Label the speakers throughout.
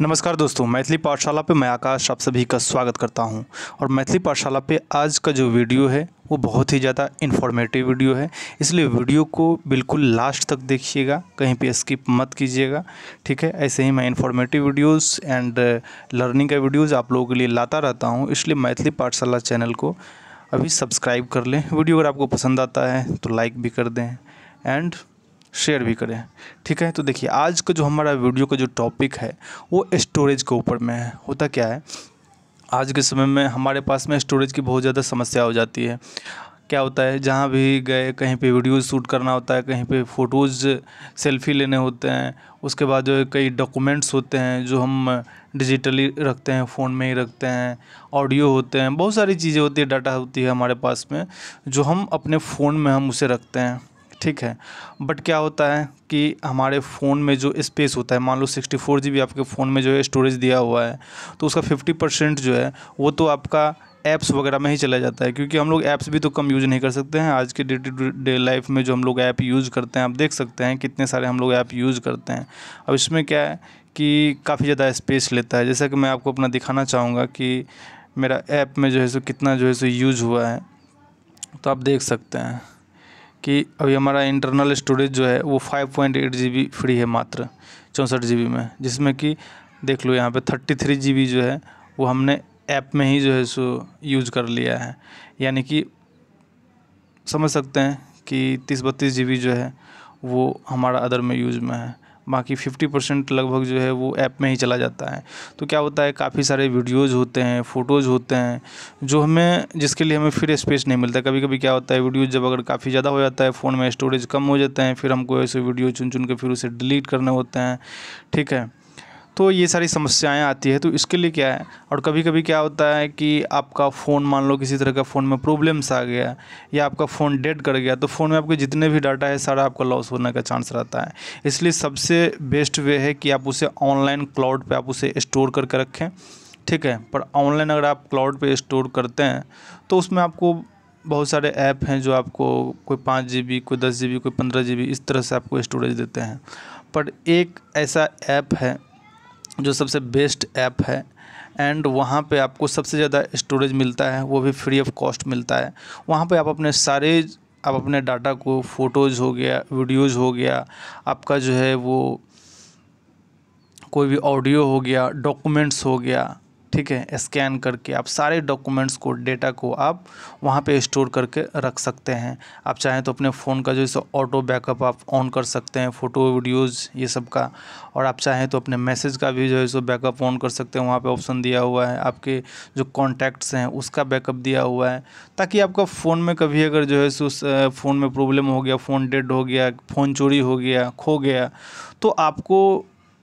Speaker 1: नमस्कार दोस्तों मैथिली पाठशाला पे मैं आकाश आप सभी का स्वागत करता हूँ और मैथिली पाठशाला पे आज का जो वीडियो है वो बहुत ही ज़्यादा इन्फॉर्मेटिव वीडियो है इसलिए वीडियो को बिल्कुल लास्ट तक देखिएगा कहीं पे स्किप मत कीजिएगा ठीक है ऐसे ही मैं इन्फॉर्मेटिव वीडियोस एंड लर्निंग का वीडियोज़ आप लोगों के लिए लाता रहता हूँ इसलिए मैथिली पाठशाला चैनल को अभी सब्सक्राइब कर लें वीडियो अगर आपको पसंद आता है तो लाइक भी कर दें एंड शेयर भी करें ठीक है तो देखिए आज का जो हमारा वीडियो का जो टॉपिक है वो स्टोरेज के ऊपर में है होता क्या है आज के समय में हमारे पास में स्टोरेज की बहुत ज़्यादा समस्या हो जाती है क्या होता है जहाँ भी गए कहीं पे वीडियोज़ शूट करना होता है कहीं पे फ़ोटोज़ सेल्फी लेने होते हैं उसके बाद जो कई डॉक्यूमेंट्स होते हैं जो हम डिजिटली रखते हैं फ़ोन में ही रखते हैं ऑडियो होते हैं बहुत सारी चीज़ें होती है डाटा होती है हमारे पास में जो हम अपने फ़ोन में हम उसे रखते हैं ठीक है बट क्या होता है कि हमारे फ़ोन में जो स्पेस होता है मान लो सिक्सटी फोर जी आपके फ़ोन में जो है स्टोरेज दिया हुआ है तो उसका फिफ्टी परसेंट जो है वो तो आपका ऐप्स वगैरह में ही चला जाता है क्योंकि हम लोग ऐप्स भी तो कम यूज़ नहीं कर सकते हैं आज के डे टू डे लाइफ में जो हम लोग ऐप यूज़ करते हैं आप देख सकते हैं कितने सारे हम लोग ऐप यूज़ करते हैं अब इसमें क्या है कि काफ़ी ज़्यादा स्पेस लेता है जैसा कि मैं आपको अपना दिखाना चाहूँगा कि मेरा ऐप में जो है सो कितना जो है सो यूज हुआ है तो आप देख सकते हैं कि अभी हमारा इंटरनल स्टोरेज जो है वो five point eight G B free है मात्र चौंसठ जी बी में जिसमें कि देख लो यहाँ पे थर्टी थ्री जी बी जो है वो हमने ऐप में ही जो है सो यूज़ कर लिया है यानी कि समझ सकते हैं कि तीस बत्तीस जी बी जो है वो हमारा अदर में यूज में है बाकी फिफ्टी परसेंट लगभग जो है वो ऐप में ही चला जाता है तो क्या होता है काफ़ी सारे वीडियोज़ होते हैं फ़ोटोज़ होते हैं जो हमें जिसके लिए हमें फिर स्पेस नहीं मिलता कभी कभी क्या होता है वीडियोज़ जब अगर काफ़ी ज़्यादा हो जाता है फ़ोन में स्टोरेज कम हो जाते हैं फिर हमको ऐसे वीडियो चुन चुन के फिर उसे डिलीट करने होते हैं ठीक है तो ये सारी समस्याएं आती है तो इसके लिए क्या है और कभी कभी क्या होता है कि आपका फ़ोन मान लो किसी तरह का फ़ोन में प्रॉब्लम्स आ गया या आपका फ़ोन डेड कर गया तो फ़ोन में आपके जितने भी डाटा है सारा आपका लॉस होने का चांस रहता है इसलिए सबसे बेस्ट वे है कि आप उसे ऑनलाइन क्लाउड पर आप उसे स्टोर करके रखें ठीक है पर ऑनलाइन अगर आप क्लाउड पर स्टोर करते हैं तो उसमें आपको बहुत सारे ऐप हैं जो आपको कोई पाँच जी बी कोई दस जी बी कोई पंद्रह जी बी इस तरह से आपको स्टोरेज देते हैं पर एक ऐसा ऐप है जो सबसे बेस्ट ऐप है एंड वहाँ पे आपको सबसे ज़्यादा स्टोरेज मिलता है वो भी फ्री ऑफ कॉस्ट मिलता है वहाँ पे आप अपने सारे आप अपने डाटा को फ़ोटोज़ हो गया वीडियोज़ हो गया आपका जो है वो कोई भी ऑडियो हो गया डॉक्यूमेंट्स हो गया ठीक है स्कैन करके आप सारे डॉक्यूमेंट्स को डेटा को आप वहाँ पे स्टोर करके रख सकते हैं आप चाहें तो अपने फ़ोन का जो है ऑटो बैकअप आप ऑन कर सकते हैं फ़ोटो वीडियोज़ ये सब का और आप चाहें तो अपने मैसेज का भी जो है सो बैकअप ऑन कर सकते हैं वहाँ पर ऑप्शन दिया हुआ है आपके जो कॉन्टैक्ट्स हैं उसका बैकअप दिया हुआ है ताकि आपका फ़ोन में कभी अगर जो है सो फ़ोन में प्रॉब्लम हो गया फ़ोन डेड हो गया फ़ोन चोरी हो गया खो गया तो आपको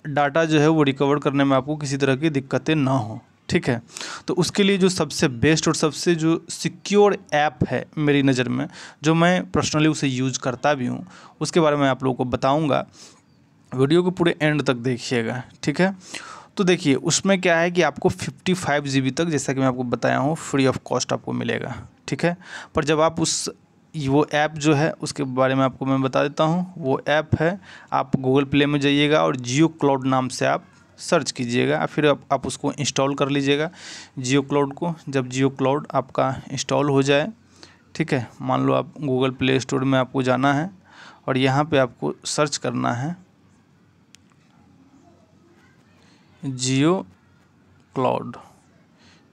Speaker 1: डाटा जो है वो रिकवर करने में आपको किसी तरह की दिक्कतें ना हों ठीक है तो उसके लिए जो सबसे बेस्ट और सबसे जो सिक्योर ऐप है मेरी नज़र में जो मैं पर्सनली उसे यूज़ करता भी हूँ उसके बारे में आप लोगों को बताऊँगा वीडियो को पूरे एंड तक देखिएगा ठीक है तो देखिए उसमें क्या है कि आपको फिफ्टी जी बी तक जैसा कि मैं आपको बताया हूँ फ्री ऑफ कॉस्ट आपको मिलेगा ठीक है पर जब आप उस वो ऐप जो है उसके बारे में आपको मैं बता देता हूँ वो ऐप है आप गूगल प्ले में जाइएगा और जियो क्लाउड नाम से आप सर्च कीजिएगा फिर आप, आप उसको इंस्टॉल कर लीजिएगा जियो क्लाउड को जब जियो क्लाउड आपका इंस्टॉल हो जाए ठीक है मान लो आप गूगल प्ले स्टोर में आपको जाना है और यहाँ पे आपको सर्च करना है जियो क्लाउड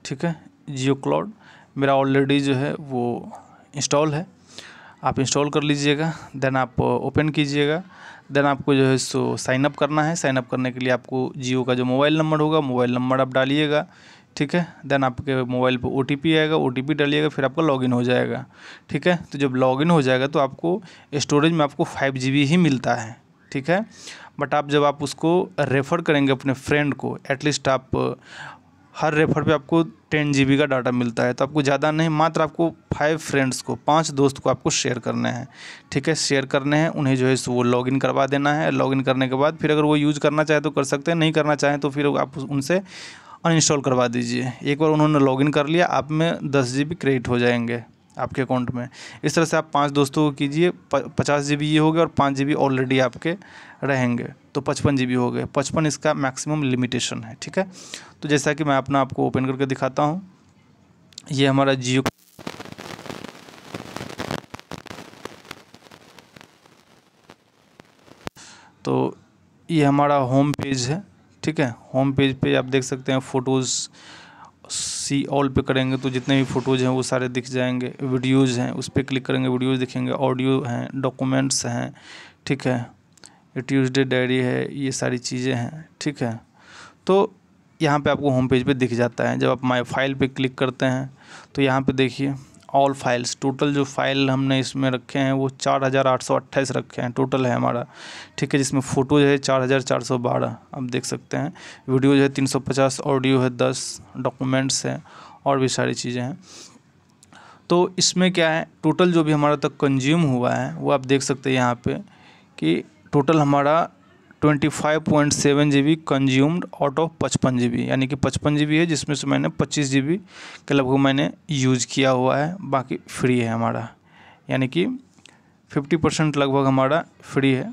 Speaker 1: ठीक है जियो क्लाउड मेरा ऑलरेडी जो है वो इंस्टॉल है आप इंस्टॉल कर लीजिएगा देन आप ओपन uh, कीजिएगा देन आपको जो है सो साइन अप करना है साइन अप करने के लिए आपको जियो का जो मोबाइल नंबर होगा मोबाइल नंबर आप डालिएगा ठीक है देन आपके मोबाइल पर ओ आएगा ओ डालिएगा फिर आपका लॉगिन हो जाएगा ठीक है तो जब लॉगिन हो जाएगा तो आपको स्टोरेज में आपको फाइव ही मिलता है ठीक है बट आप जब आप उसको रेफ़र करेंगे अपने फ्रेंड को एटलीस्ट आप हर रेफर पे आपको टेन जी का डाटा मिलता है तो आपको ज़्यादा नहीं मात्र आपको फाइव फ्रेंड्स को पांच दोस्त को आपको शेयर करने हैं ठीक है शेयर करने हैं उन्हें जो है वो लॉगिन करवा देना है लॉगिन करने के बाद फिर अगर वो यूज़ करना चाहे तो कर सकते हैं नहीं करना चाहें तो फिर आप उनसे अनइंस्टॉल करवा दीजिए एक बार उन्होंने लॉगिन कर लिया आप में दस जी क्रेडिट हो जाएंगे आपके अकाउंट में इस तरह से आप पाँच दोस्तों को कीजिए पचास जी ये हो गया और पाँच जी ऑलरेडी आपके रहेंगे तो पचपन जी हो गए पचपन इसका मैक्सिमम लिमिटेशन है ठीक है तो जैसा कि मैं अपना आपको ओपन करके दिखाता हूँ ये हमारा जियो तो ये हमारा होम पेज है ठीक है होम पेज पे आप देख सकते हैं फ़ोटोज़ सी ऑल पे करेंगे तो जितने भी फ़ोटोज़ हैं वो सारे दिख जाएंगे वीडियोज़ हैं उस पर क्लिक करेंगे वीडियोज़ दिखेंगे ऑडियो हैं डॉक्यूमेंट्स हैं ठीक है ये डायरी है ये सारी चीज़ें हैं ठीक है तो यहाँ पे आपको होम पेज पे दिख जाता है जब आप माई फाइल पे क्लिक करते हैं तो यहाँ पे देखिए ऑल फाइल्स टोटल जो फाइल हमने इसमें रखे हैं वो चार हज़ार आठ सौ अट्ठाईस रखे हैं टोटल है हमारा ठीक है जिसमें फ़ोटो जो है चार हज़ार चार सौ बारह आप देख सकते हैं वीडियो जो है तीन सौ पचास ऑडियो है दस डॉक्यूमेंट्स हैं और भी सारी चीज़ें हैं तो इसमें क्या है टोटल जो भी हमारा तक कंज्यूम हुआ है वो आप देख सकते हैं यहाँ पर कि टोटल हमारा twenty five point seven G B consumed out of पचपन जी बी यानी कि पचपन जी बी है जिसमें से मैंने पच्चीस जी बी के लगभग मैंने यूज किया हुआ है बाकी फ्री है हमारा यानी कि फिफ्टी परसेंट लगभग हमारा फ्री है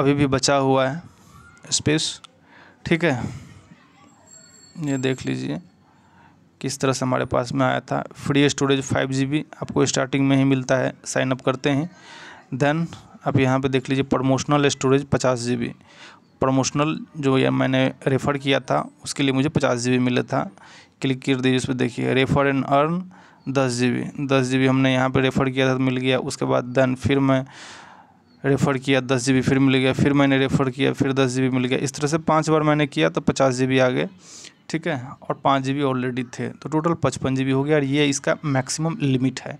Speaker 1: अभी भी बचा हुआ है स्पेस ठीक है ये देख लीजिए किस तरह से हमारे पास में आया था free storage five G B आपको स्टार्टिंग में ही मिलता है साइन अप करते हैं देन आप यहाँ पे देख लीजिए प्रमोशनल स्टोरेज पचास जी प्रमोशनल जो ये मैंने रेफ़र किया था उसके लिए मुझे पचास जी मिला था क्लिक कर दीजिए उस पर देखिए रेफ़र एंड अर्न दस जी बी दस जी बी हमने यहाँ पे रेफ़र किया था तो मिल गया उसके बाद देन फिर मैं रेफ़र किया दस जी बी फिर मिल गया फिर मैंने रेफ़र किया फिर दस जी बी मिल गया इस तरह से पाँच बार मैंने किया तो पचास जी बी आ गए ठीक है और पाँच जी बी ऑलरेडी थे तो टोटल पचपन जी बी हो गया और ये इसका मैक्सिमम लिमिट है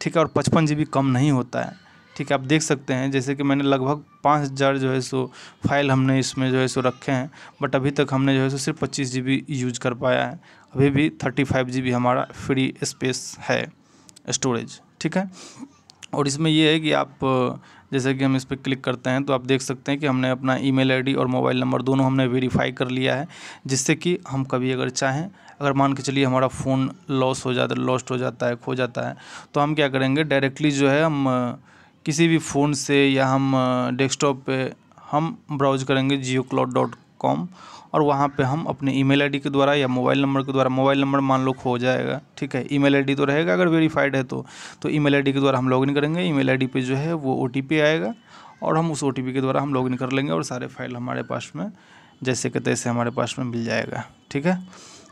Speaker 1: ठीक है और पचपन जी बी कम नहीं होता है ठीक है आप देख सकते हैं जैसे कि मैंने लगभग पाँच हज़ार जो है सो फाइल हमने इसमें जो है सो रखे हैं बट अभी तक हमने जो है सो सिर्फ पच्चीस जी यूज कर पाया है अभी भी थर्टी फाइव जी हमारा फ्री स्पेस है स्टोरेज ठीक है और इसमें यह है कि आप जैसे कि हम इस पर क्लिक करते हैं तो आप देख सकते हैं कि हमने अपना ईमेल आईडी और मोबाइल नंबर दोनों हमने वेरीफाई कर लिया है जिससे कि हम कभी अगर चाहें अगर मान के चलिए हमारा फ़ोन लॉस हो जाता है लॉस्ट हो जाता है खो जाता है तो हम क्या करेंगे डायरेक्टली जो है हम किसी भी फ़ोन से या हम डेस्कटॉप पे हम ब्राउज़ करेंगे जियो क्लाउड डॉट कॉम और वहाँ पे हम अपने ईमेल आईडी के द्वारा या मोबाइल नंबर के द्वारा मोबाइल नंबर मान लो खो जाएगा ठीक है ईमेल आईडी तो रहेगा अगर वेरीफाइड है तो तो ईमेल आईडी के द्वारा हम लॉगिन करेंगे ईमेल आईडी पे जो है वो ओ आएगा और हम उस ओ के द्वारा हम लॉगिन कर लेंगे और सारे फाइल हमारे पास में जैसे कि तैसे हमारे पास में मिल जाएगा ठीक है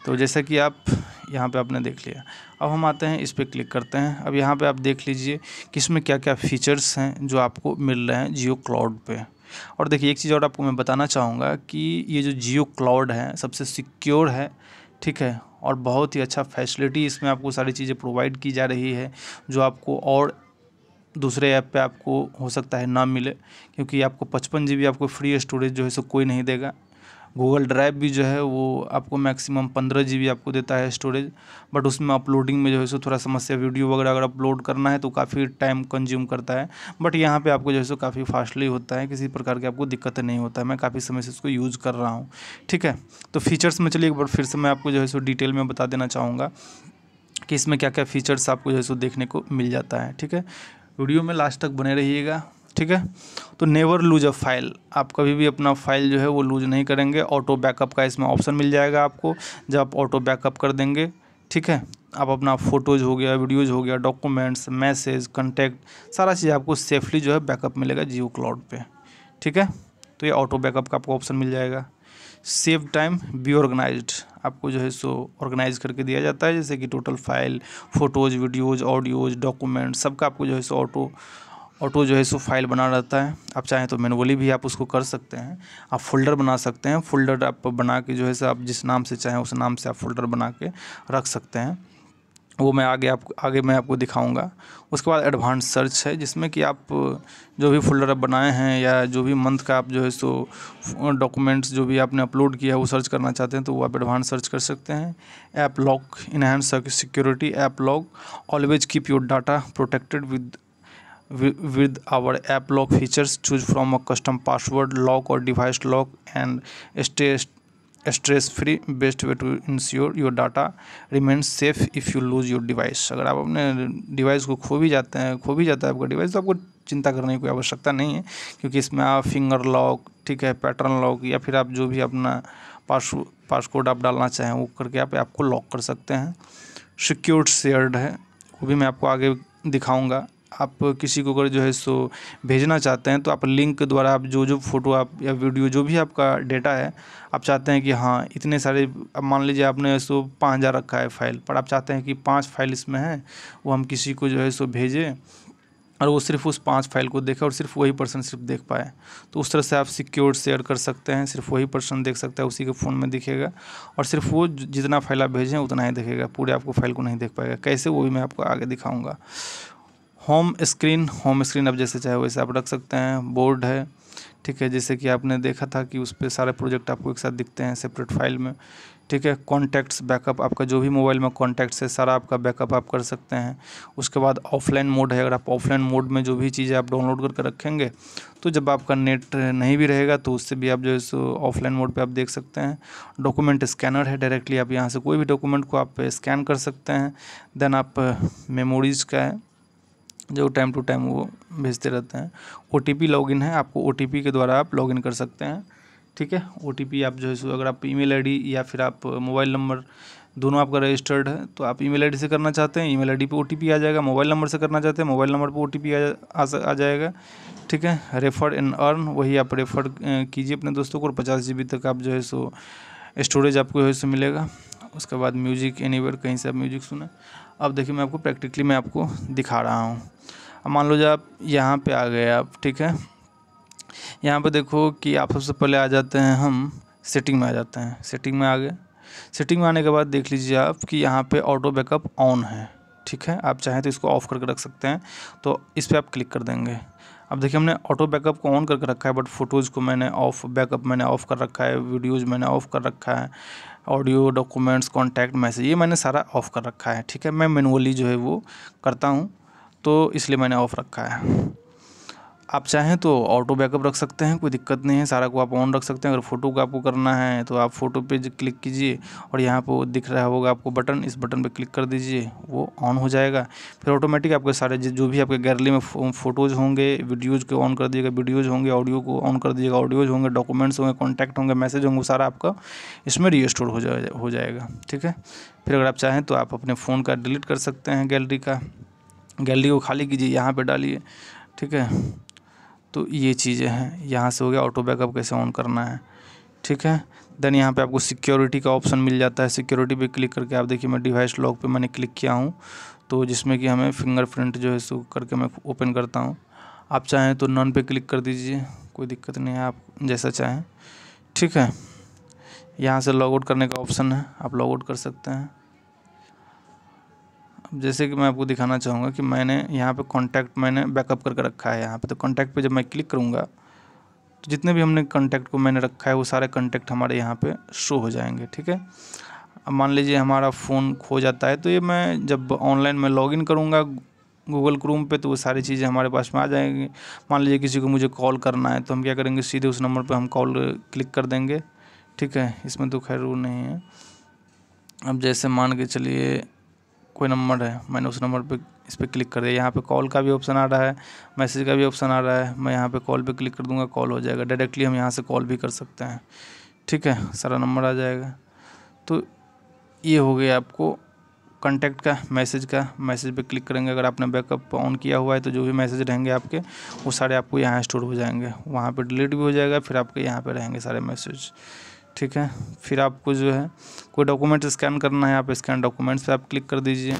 Speaker 1: तो जैसा कि आप यहाँ पे आपने देख लिया अब हम आते हैं इस पर क्लिक करते हैं अब यहाँ पे आप देख लीजिए कि इसमें क्या क्या फ़ीचर्स हैं जो आपको मिल रहे हैं जियो क्लाउड पे और देखिए एक चीज़ और आपको मैं बताना चाहूँगा कि ये जो जियो क्लाउड है सबसे सिक्योर है ठीक है और बहुत ही अच्छा फैसिलिटी इसमें आपको सारी चीज़ें प्रोवाइड की जा रही है जो आपको और दूसरे ऐप पे आपको हो सकता है ना मिले क्योंकि आपको पचपन जी आपको फ्री स्टोरेज जो है सो कोई नहीं देगा गूगल ड्राइव भी जो है वो आपको मैक्सिमम पंद्रह जी आपको देता है स्टोरेज बट उसमें अपलोडिंग में जो है सो थोड़ा समस्या वीडियो वगैरह अगर अपलोड करना है तो काफ़ी टाइम कंज्यूम करता है बट यहाँ पर आपको जो है सो काफ़ी फास्टली होता है किसी प्रकार की आपको दिक्कत नहीं होता है मैं काफ़ी समय से इसको यूज़ कर रहा हूँ ठीक है तो फीचर्स में चलिए एक बार फिर से मैं आपको जो है सो डिटेल में बता देना चाहूँगा कि इसमें क्या क्या फ़ीचर्स आपको जो है सो देखने को मिल जाता है ठीक है वीडियो में लास्ट तक बने रहिएगा ठीक है तो नेवर लूज अ फाइल आप कभी भी अपना फाइल जो है वो लूज नहीं करेंगे ऑटो बैकअप का इसमें ऑप्शन मिल जाएगा आपको जब आप ऑटो बैकअप कर देंगे ठीक है आप अपना फ़ोटोज़ हो गया वीडियोज़ हो गया डॉक्यूमेंट्स मैसेज कंटेक्ट सारा चीज़ आपको सेफली जो है बैकअप मिलेगा जियो क्लाउड पर ठीक है तो ये ऑटो बैकअप का आपको ऑप्शन मिल जाएगा सेव टाइम बी ऑर्गेनाइज आपको जो है सो ऑर्गेनाइज करके दिया जाता है जैसे कि total file photos videos audios document सबका आपको जो है सो ऑटो ऑटो जो है सो फाइल बना रहता है आप चाहें तो मैनुअली भी आप उसको कर सकते हैं आप फोल्डर बना सकते हैं फोल्डर आप बना के जो है सो आप जिस नाम से चाहें उस नाम से आप फोल्डर बना के रख सकते हैं वो मैं आगे आप आगे मैं आपको दिखाऊंगा उसके बाद एडवांस सर्च है जिसमें कि आप जो भी फोल्डर आप बनाए हैं या जो भी मंथ का आप जो है सो डॉक्यूमेंट्स जो भी आपने अपलोड किया है वो सर्च करना चाहते हैं तो वो आप एडवांस सर्च कर सकते हैं app lock enhance security app lock always keep your data protected with with our app lock features choose from a custom password lock or device lock and stay stress free best way to ensure your data remain safe if you lose your device अगर आप अपने device को खो भी जाते हैं खो भी जाता है आपका डिवाइस तो आपको चिंता करने की कोई आवश्यकता नहीं है क्योंकि इसमें आप फिंगर लॉक ठीक है पैटर्न लॉक या फिर आप जो भी अपना पास पासकोड आप डालना चाहें वो करके आप आपको लॉक कर सकते हैं सिक्योर्ड शेयर्ड है वो भी मैं आपको आगे दिखाऊँगा आप किसी को अगर जो है सो भेजना चाहते हैं तो आप लिंक द्वारा आप जो जो फ़ोटो आप या वीडियो जो भी आपका डेटा है आप चाहते हैं कि हाँ इतने सारे अब मान लीजिए आपने सो पाँच हज़ार रखा है फाइल पर आप चाहते हैं कि पाँच फाइल इसमें हैं वो हम किसी को जो है सो भेजें और वो सिर्फ उस पांच फाइल को देखे और सिर्फ वही पर्सन सिर्फ देख पाए तो उस तरह से आप सिक्योर शेयर कर सकते हैं सिर्फ वही पर्सन देख सकता है उसी के फ़ोन में दिखेगा और सिर्फ वो जितना फाइल आप भेजें उतना ही देखेगा पूरे आपको फाइल को नहीं देख पाएगा कैसे वो भी मैं आपको आगे दिखाऊँगा होम स्क्रीन होम स्क्रीन आप जैसे चाहे वैसे आप रख सकते हैं बोर्ड है ठीक है जैसे कि आपने देखा था कि उस पर सारे प्रोजेक्ट आपको एक साथ दिखते हैं सेपरेट फाइल में ठीक है कॉन्टैक्ट्स बैकअप आपका जो भी मोबाइल में कॉन्टैक्ट्स है सारा आपका बैकअप आप कर सकते हैं उसके बाद ऑफलाइन मोड है अगर आप ऑफलाइन मोड में जो भी चीज़ें आप डाउनलोड करके रखेंगे तो जब आपका नेट नहीं भी रहेगा तो उससे भी आप जो है सो ऑफलाइन मोड पे आप देख सकते हैं डॉक्यूमेंट स्कैनर है डायरेक्टली आप यहाँ से कोई भी डॉक्यूमेंट को आप स्कैन कर सकते हैं देन आप मेमोरीज़ का है जो टाइम टू टाइम वो भेजते रहते हैं ओ टी पी लॉगिन है आपको ओ टी पी के द्वारा आप लॉगिन कर सकते हैं ठीक है ओ टी पी आप जो है सो अगर आप ईमेल आईडी या फिर आप मोबाइल नंबर दोनों आपका रजिस्टर्ड है तो आप ईमेल आईडी से करना चाहते हैं ईमेल आईडी पे ओटीपी आ जाएगा मोबाइल नंबर से करना चाहते हैं मोबाइल नंबर पे ओटीपी आ, आ, आ जाएगा ठीक है रेफर एंड अर्न वही आप रेफर कीजिए अपने दोस्तों को और पचास जी तक आप जो है सो स्टोरेज आपको जो है सो मिलेगा उसके बाद म्यूजिक एनी कहीं से आप म्यूजिक सुने अब देखिए मैं आपको प्रैक्टिकली मैं आपको दिखा रहा हूँ अब मान लो आप यहाँ पर आ गए आप ठीक है यहाँ पर देखो कि आप सबसे पहले आ जाते हैं हम सेटिंग में आ जाते हैं सेटिंग में आ गए सेटिंग में आने के बाद देख लीजिए आप कि यहाँ पे ऑटो बैकअप ऑन है ठीक है आप चाहें तो इसको ऑफ़ करके रख सकते हैं तो इस पर आप क्लिक कर देंगे अब देखिए हमने ऑटो बैकअप को ऑन करके रखा है बट फ़ोटोज़ को मैंने ऑफ़ बैकअप मैंने ऑफ़ कर रखा है वीडियोज़ मैंने ऑफ़ कर रखा है ऑडियो डॉक्यूमेंट्स कॉन्टैक्ट मैसेज ये मैंने सारा ऑफ़ कर रखा है ठीक है मैं मैनुअली जो है वो करता हूँ तो इसलिए मैंने ऑफ़ रखा है आप चाहें तो ऑटो बैकअप रख सकते हैं कोई दिक्कत नहीं है सारा को आप ऑन रख सकते हैं अगर फ़ोटो को आपको करना है तो आप फ़ोटो पे क्लिक कीजिए और यहाँ पर दिख रहा होगा आपको बटन इस बटन पर क्लिक कर दीजिए वो ऑन हो जाएगा फिर ऑटोमेटिक आपके सारे जो भी आपके गैलरी में फ़ोटोज़ होंगे वीडियोज़ को ऑन कर दिएगा वीडियोज़ होंगे ऑडियो को ऑन कर दिएगा ऑडियोज़ होंगे डॉक्यूमेंट्स होंगे कॉन्टैक्ट होंगे मैसेज होंगे सारा आपका इसमें रीस्टोर हो जाए हो जाएगा ठीक है फिर अगर आप चाहें तो आप अपने फ़ोन का डिलीट कर सकते हैं गैलरी का गैलरी को खाली कीजिए यहाँ पर डालिए ठीक है तो ये चीज़ें हैं यहाँ से हो गया ऑटो बैकअप कैसे ऑन करना है ठीक है देन यहाँ पे आपको सिक्योरिटी का ऑप्शन मिल जाता है सिक्योरिटी पे क्लिक करके आप देखिए मैं डिवाइस लॉक पे मैंने क्लिक किया हूँ तो जिसमें कि हमें फिंगरप्रिंट जो है सो करके मैं ओपन करता हूँ आप चाहें तो नन पे क्लिक कर दीजिए कोई दिक्कत नहीं है आप जैसा चाहें ठीक है यहाँ से लॉग आउट करने का ऑप्शन है आप लॉग आउट कर सकते हैं जैसे कि मैं आपको दिखाना चाहूँगा कि मैंने यहाँ पे कॉन्टैक्ट मैंने बैकअप करके रखा है यहाँ पे तो कॉन्टैक्ट पे जब मैं क्लिक करूँगा तो जितने भी हमने कॉन्टैक्ट को मैंने रखा है वो सारे कॉन्टैक्ट हमारे यहाँ पे शो हो जाएंगे ठीक है अब मान लीजिए हमारा फ़ोन खो जाता है तो ये मैं जब ऑनलाइन में लॉगिन करूँगा गूगल क्रोम पे तो वो सारी चीज़ें हमारे पास में आ जाएंगी मान लीजिए किसी को मुझे कॉल करना है तो हम क्या करेंगे सीधे उस नंबर पर हम कॉल क्लिक कर देंगे ठीक है इसमें तो खैर वो नहीं है अब जैसे मान के चलिए कोई नंबर है मैंने उस नंबर पे इस पर क्लिक कर दिया यहाँ पे कॉल का भी ऑप्शन आ रहा है मैसेज का भी ऑप्शन आ रहा है मैं यहाँ पे कॉल पे क्लिक कर दूँगा कॉल हो जाएगा डायरेक्टली हम यहाँ से कॉल भी कर सकते हैं ठीक है सारा नंबर आ जाएगा तो ये हो गया आपको कॉन्टैक्ट का मैसेज का मैसेज पर क्लिक करेंगे अगर आपने बैकअप ऑन किया हुआ है तो जो भी मैसेज रहेंगे आपके वो सारे आपको यहाँ स्टोर हो जाएंगे वहाँ पर डिलीट भी हो जाएगा फिर आपके यहाँ पर रहेंगे सारे मैसेज ठीक है फिर आपको जो है कोई डॉक्यूमेंट स्कैन करना है आप स्कैन डॉक्यूमेंट्स पे आप क्लिक कर दीजिए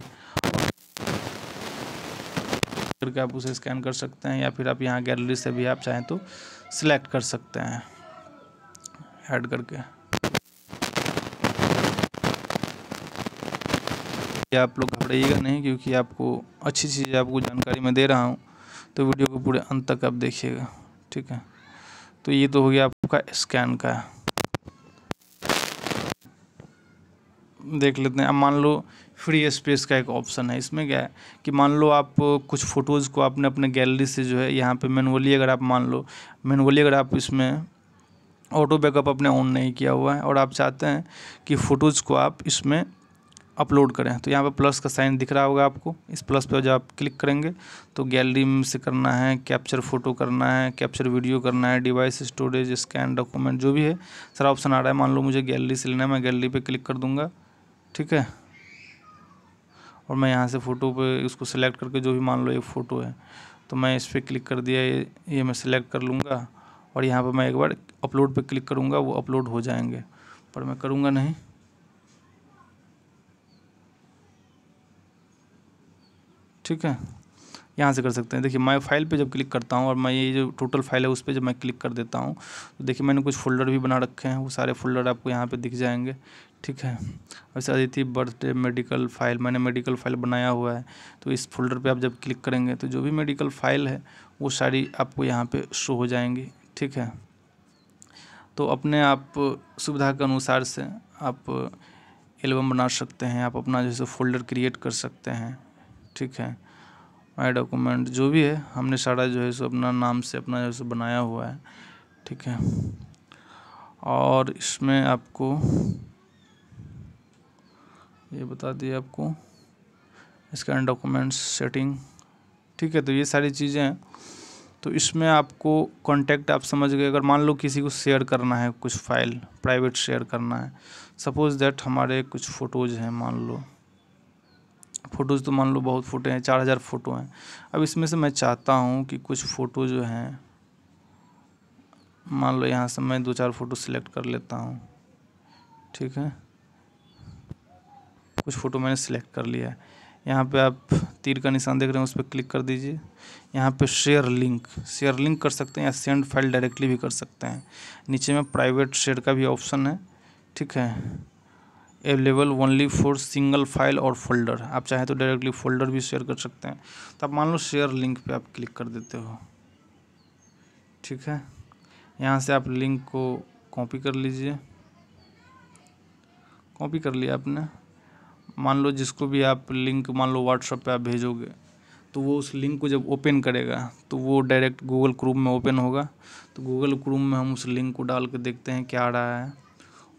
Speaker 1: करके आप उसे स्कैन कर सकते हैं या फिर आप यहाँ गैलरी से भी आप चाहें तो सिलेक्ट कर सकते हैं ऐड करके आप लोग घबराइएगा नहीं क्योंकि आपको अच्छी चीज़ आपको जानकारी मैं दे रहा हूँ तो वीडियो को पूरे अंत तक आप देखिएगा ठीक है तो ये तो हो गया आपका स्कैन का देख लेते हैं अब मान लो फ्री स्पेस का एक ऑप्शन है इसमें क्या है कि मान लो आप कुछ फ़ोटोज़ को आपने अपने गैलरी से जो है यहाँ पे मैनुअली अगर आप मान लो मैनुअली अगर आप इसमें ऑटो बैकअप अपने ऑन नहीं किया हुआ है और आप चाहते हैं कि फ़ोटोज़ को आप इसमें अपलोड करें तो यहाँ पर प्लस का साइन दिख रहा होगा आपको इस प्लस पर जब आप क्लिक करेंगे तो गैलरी में से करना है कैप्चर फोटो करना है कैप्चर वीडियो करना है डिवाइस स्टोरेज स्कैन डॉक्यूमेंट जो भी है सारा ऑप्शन आ रहा है मान लो मुझे गैलरी से लेना है मैं गैलरी पर क्लिक कर दूँगा ठीक है और मैं यहाँ से फ़ोटो पे इसको सिलेक्ट करके जो भी मान लो ये फ़ोटो है तो मैं इस पर क्लिक कर दिया ये ये मैं सिलेक्ट कर लूँगा और यहाँ पर मैं एक बार अपलोड पे क्लिक करूँगा वो अपलोड हो जाएंगे पर मैं करूँगा नहीं ठीक है यहाँ से कर सकते हैं देखिए माई फाइल पे जब क्लिक करता हूँ और मैं ये जो टोटल फाइल है उस पर जब मैं क्लिक कर देता हूँ तो देखिए मैंने कुछ फोल्डर भी बना रखे हैं वो सारे फोल्डर आपको यहाँ पे दिख जाएंगे ठीक है वैसे अदिति बर्थडे मेडिकल फाइल मैंने मेडिकल फाइल बनाया हुआ है तो इस फोल्डर पे आप जब क्लिक करेंगे तो जो भी मेडिकल फाइल है वो सारी आपको यहाँ पे शो हो जाएंगी ठीक है तो अपने आप सुविधा के अनुसार से आप एल्बम बना सकते हैं आप अपना जैसे फोल्डर क्रिएट कर सकते हैं ठीक है माई डॉक्यूमेंट जो भी है हमने सारा जो है सो अपना नाम से अपना जो है सो बनाया हुआ है ठीक है और इसमें आपको ये बता दिए आपको स्कैन डॉक्यूमेंट्स सेटिंग ठीक है तो ये सारी चीज़ें हैं तो इसमें आपको कॉन्टैक्ट आप समझ गए अगर मान लो किसी को शेयर करना है कुछ फाइल प्राइवेट शेयर करना है सपोज़ दैट हमारे कुछ फ़ोटोज़ हैं मान लो फ़ोटोज़ तो मान लो बहुत फ़ोटो हैं चार हज़ार फ़ोटो हैं अब इसमें से मैं चाहता हूँ कि कुछ फ़ोटो जो हैं मान लो यहाँ से मैं दो चार फ़ोटो सिलेक्ट कर लेता हूँ ठीक है कुछ फ़ोटो मैंने सिलेक्ट कर लिया है यहाँ पे आप तीर का निशान देख रहे हैं उस पर क्लिक कर दीजिए यहाँ पे शेयर लिंक शेयर लिंक कर सकते हैं या सेंड फाइल डायरेक्टली भी कर सकते हैं नीचे में प्राइवेट शेयर का भी ऑप्शन है ठीक है available only for single file और फोल्डर आप चाहे तो डायरेक्टली फोल्डर भी शेयर कर सकते हैं तो आप मान लो शेयर लिंक पे आप क्लिक कर देते हो ठीक है यहाँ से आप लिंक को कॉपी कर लीजिए कॉपी कर लिया आपने मान लो जिसको भी आप लिंक मान लो व्हाट्सअप पे आप भेजोगे तो वो उस लिंक को जब ओपन करेगा तो वो डायरेक्ट गूगल क्रूम में ओपन होगा तो गूगल क्रूम में हम उस लिंक को डाल के देखते हैं क्या आ रहा है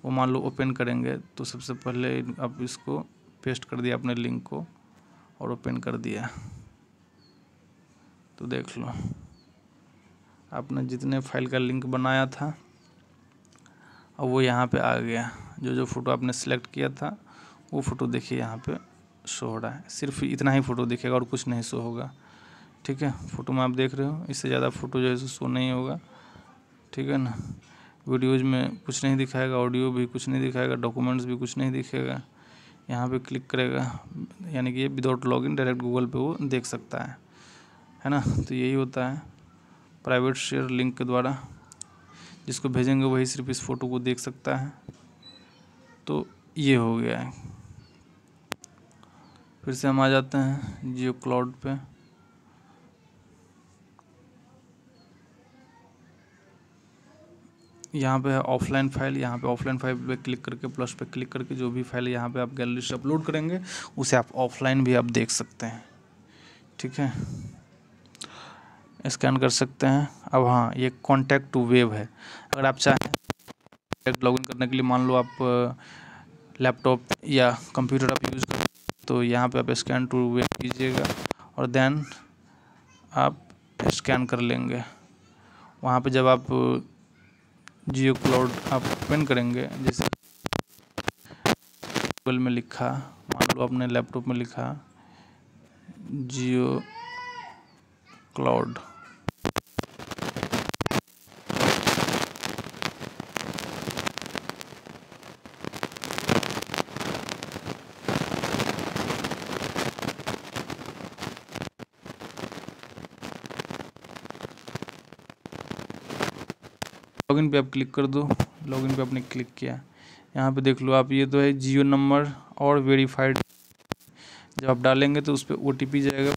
Speaker 1: वो मान लो ओपन करेंगे तो सबसे पहले आप इसको पेस्ट कर दिया अपने लिंक को और ओपन कर दिया तो देख लो आपने जितने फाइल का लिंक बनाया था अब वो यहाँ पे आ गया जो जो फ़ोटो आपने सेलेक्ट किया था वो फ़ोटो देखिए यहाँ पे शो हो रहा है सिर्फ इतना ही फ़ोटो दिखेगा और कुछ नहीं शो होगा ठीक है फ़ोटो में आप देख रहे हो इससे ज़्यादा फ़ोटो जो है शो नहीं होगा ठीक है ना वीडियोज़ में कुछ नहीं दिखाएगा ऑडियो भी कुछ नहीं दिखाएगा डॉक्यूमेंट्स भी कुछ नहीं दिखेगा यहाँ पे क्लिक करेगा यानी कि ये विदाउट लॉगिन डायरेक्ट गूगल पे वो देख सकता है है ना तो यही होता है प्राइवेट शेयर लिंक के द्वारा जिसको भेजेंगे वही सिर्फ इस फ़ोटो को देख सकता है तो ये हो गया है फिर से हम आ जाते हैं जियो क्लाउड पे यहाँ पे है ऑफलाइन फाइल यहाँ पे ऑफलाइन फाइल पे क्लिक करके प्लस पे क्लिक करके जो भी फाइल यहाँ पे आप गैलरी से अपलोड करेंगे उसे आप ऑफलाइन भी आप देख सकते हैं ठीक है स्कैन कर सकते हैं अब हाँ ये कॉन्टैक्ट टू वेव है अगर आप चाहें लॉगिन करने के लिए मान लो आप लैपटॉप या कंप्यूटर आप यूज़ कर तो यहाँ पे आप स्कैन टू वे कीजिएगा और देन आप स्कैन कर लेंगे वहाँ पे जब आप जियो क्लाउड आप ओपन करेंगे जैसे गूगल में लिखा मान लो अपने लैपटॉप में लिखा जियो क्लाउड लॉगिन पे आप क्लिक कर दो लॉगिन पे आपने क्लिक किया यहाँ पे देख लो आप ये तो है जियो नंबर और वेरीफाइड जब आप डालेंगे तो उस पर ओ जाएगा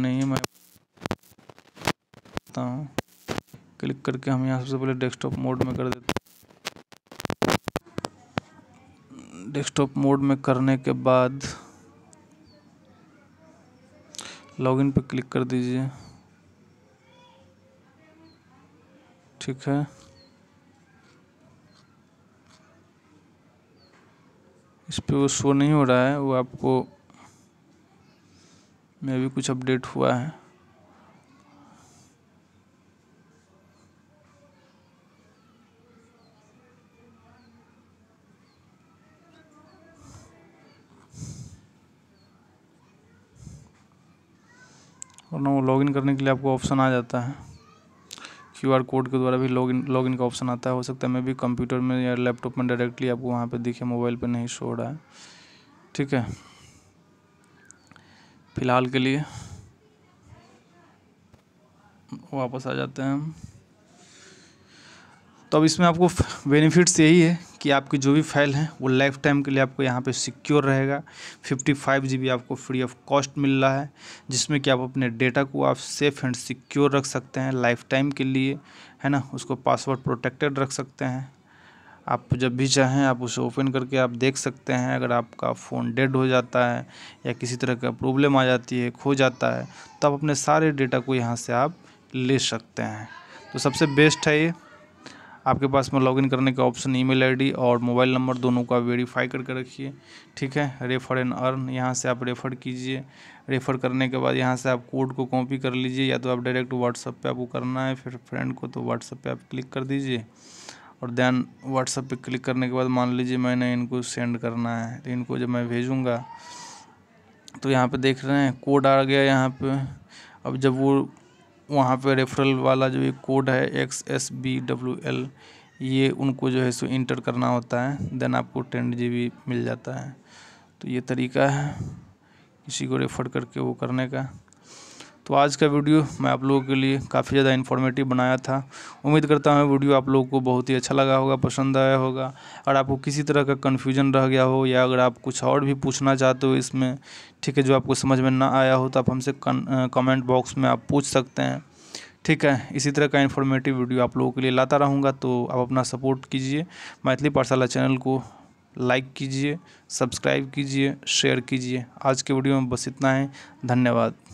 Speaker 1: नहीं है मैं हूँ क्लिक करके हम यहाँ सबसे पहले डेस्कटॉप मोड में कर देते डेस्कटॉप मोड में करने के बाद लॉगिन पर क्लिक कर दीजिए ठीक है इस पर वो शो नहीं हो रहा है वो आपको में भी कुछ अपडेट हुआ है ना वो लॉगिन करने के लिए आपको ऑप्शन आ जाता है क्यू आर कोड के द्वारा भी लॉगिन लॉगिन का ऑप्शन आता है हो सकता है मैं भी कंप्यूटर में या लैपटॉप में डायरेक्टली आपको वहाँ पे दिखे मोबाइल पे नहीं शो रहा है ठीक है फ़िलहाल के लिए वापस आ जाते हैं हम तो अब इसमें आपको बेनिफिट्स यही है कि आपकी जो भी फाइल है वो लाइफ टाइम के लिए आपको यहाँ पे सिक्योर रहेगा फ़िफ्टी जी जीबी आपको फ्री ऑफ कॉस्ट मिल रहा है जिसमें कि आप अपने डेटा को आप सेफ़ एंड सिक्योर रख सकते हैं लाइफ टाइम के लिए है ना उसको पासवर्ड प्रोटेक्टेड रख सकते हैं आप जब भी चाहें आप उसे ओपन करके आप देख सकते हैं अगर आपका फ़ोन डेड हो जाता है या किसी तरह का प्रॉब्लम आ जाती है खो जाता है तो आप अपने सारे डेटा को यहाँ से आप ले सकते हैं तो सबसे बेस्ट है ये आपके पास में लॉगिन करने का ऑप्शन ईमेल आईडी और मोबाइल नंबर दोनों का वेरीफाई करके रखिए ठीक है रेफ़र एंड अर्न यहाँ से आप रेफ़र कीजिए रेफ़र करने के बाद यहाँ से आप कोड को कॉपी कर लीजिए या तो आप डायरेक्ट व्हाट्सअप पे आपको करना है फिर फ्रेंड को तो व्हाट्सअप पे आप क्लिक कर दीजिए और दैन व्हाट्सएप पे क्लिक करने के बाद मान लीजिए मैंने इनको सेंड करना है तो इनको जब मैं भेजूँगा तो यहाँ पे देख रहे हैं कोड आ गया यहाँ पे अब जब वो वहाँ पे रेफरल वाला जो ये कोड है X S B W L ये उनको जो है सो इंटर करना होता है देन आपको टेन जी मिल जाता है तो ये तरीका है किसी को रेफ़र करके वो करने का तो आज का वीडियो मैं आप लोगों के लिए काफ़ी ज़्यादा इन्फॉर्मेटिव बनाया था उम्मीद करता हूँ वीडियो आप लोगों को बहुत ही अच्छा लगा होगा पसंद आया होगा और आपको किसी तरह का कन्फ्यूजन रह गया हो या अगर आप कुछ और भी पूछना चाहते हो इसमें ठीक है जो आपको समझ में ना आया हो तो आप हमसे कमेंट बॉक्स में आप पूछ सकते हैं ठीक है इसी तरह का इन्फॉर्मेटिव वीडियो आप लोगों के लिए लाता रहूँगा तो आप अपना सपोर्ट कीजिए मैथिली पाठशाला चैनल को लाइक कीजिए सब्सक्राइब कीजिए शेयर कीजिए आज के वीडियो में बस इतना है धन्यवाद